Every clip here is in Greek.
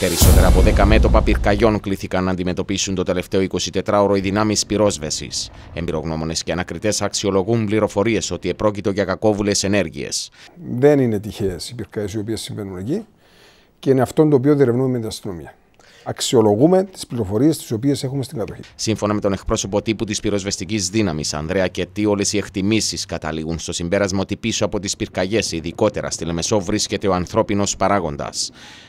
Περισσότερα από 10 μέτωπα πυρκαγιών κλήθηκαν να αντιμετωπίσουν το τελευταίο 24ωρο οι δυνάμεις πυρόσβεσης. Εμπειρογνώμονες και ανακριτές αξιολογούν πληροφορίες ότι επρόκειτο για κακόβουλες ενέργειες. Δεν είναι τυχαίες οι πυρκαγιές οι οποίες συμβαίνουν εκεί και είναι αυτό το οποίο διερευνούμε με την αστυνομία αξιολογούμε τις πληροφορίες τις οποίες έχουμε στην κατοχή. Σύμφωνα με τον εκπρόσωπο τύπου της πυροσβεστικής δύναμης, Ανδρέα Κετή, όλες οι εκτιμήσεις καταλήγουν στο συμπέρασμα ότι πίσω από τις πυρκαγιές, ειδικότερα στη Λεμεσό, βρίσκεται ο ανθρώπινος παράγοντας.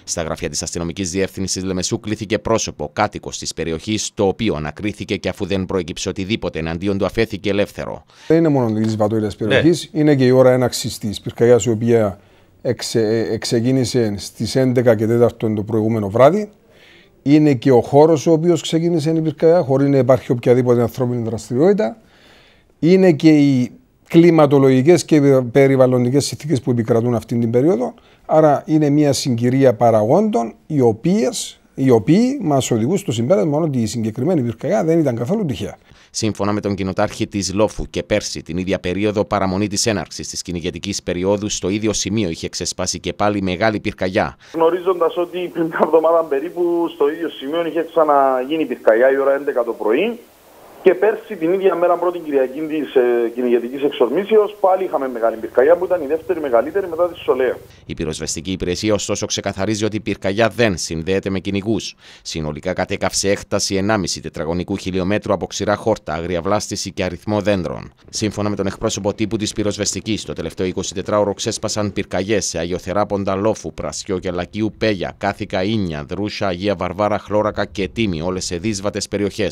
Στα γραφεία της αστυνομικής διεύθυνσης Λεμεσού κλήθηκε πρόσωπο, κάτοικος της περιοχής, το οποίο ανακρίθηκε και αφού δεν προέκυψε οτιδήποτε εναντίον του, αφέθηκε ελεύθερο. Δεν είναι μόνο της βατόρια περιοχή, ναι. είναι και η ώρα έναξης της πυρκαγιάς, η οποία εξε, ε, εξεκίνησε στις 11 και 4 το προηγούμενο βράδυ είναι και ο χώρος ο οποίος ξεκίνησε η πυρκαγιά, χωρίς να υπάρχει οποιαδήποτε ανθρώπινη δραστηριότητα. Είναι και οι κλιματολογικές και περιβαλλοντικές συνθήκες που επικρατούν αυτή την περίοδο. Άρα είναι μια συγκυρία παραγόντων οι οποίες οι οποίοι μας οδηγούν στο συμπέρασμα ότι η συγκεκριμένη πυρκαγιά δεν ήταν καθόλου τυχαία. Σύμφωνα με τον κοινοτάρχη της Λόφου και πέρσι, την ίδια περίοδο παραμονή της έναρξης της κυνηγετικής περίοδου, στο ίδιο σημείο είχε ξεσπάσει και πάλι μεγάλη πυρκαγιά. Γνωρίζοντας ότι πριν μια εβδομάδα περίπου στο ίδιο σημείο είχε ξαναγίνει πυρκαγιά η ώρα 11 το πρωί, και πέρσι την ίδια μέρα, πρώτη Κυριακή της ε, κυνηγετικής εξορμήσεως, πάλι είχαμε μεγάλη πυρκαγιά που ήταν η δεύτερη μεγαλύτερη μετά τη Σολέα. Η πυροσβεστική υπηρεσία, ωστόσο, ξεκαθαρίζει ότι η πυρκαγιά δεν συνδέεται με κυνηγούς. Συνολικά κατέκαυσε έκταση 1,5 τετραγωνικού χιλιόμετρου από ξηρά χόρτα, αγριαβλάστηση και αριθμό δέντρων. Σύμφωνα με τον εκπρόσωπο τύπου της πυροσβεστικής, το τελευταίο 24ωρο ξέσπασαν πυρκαγιές σε Αγιοθεράποντα, Λόφου, Πρασιό και Λακίου Πέγια, Κάθηκα, Ίνια, Δρούσα, Αγία Βαρβάρα, Χλώρακα και Τίμη, όλες σε δύσβατες περιοχές.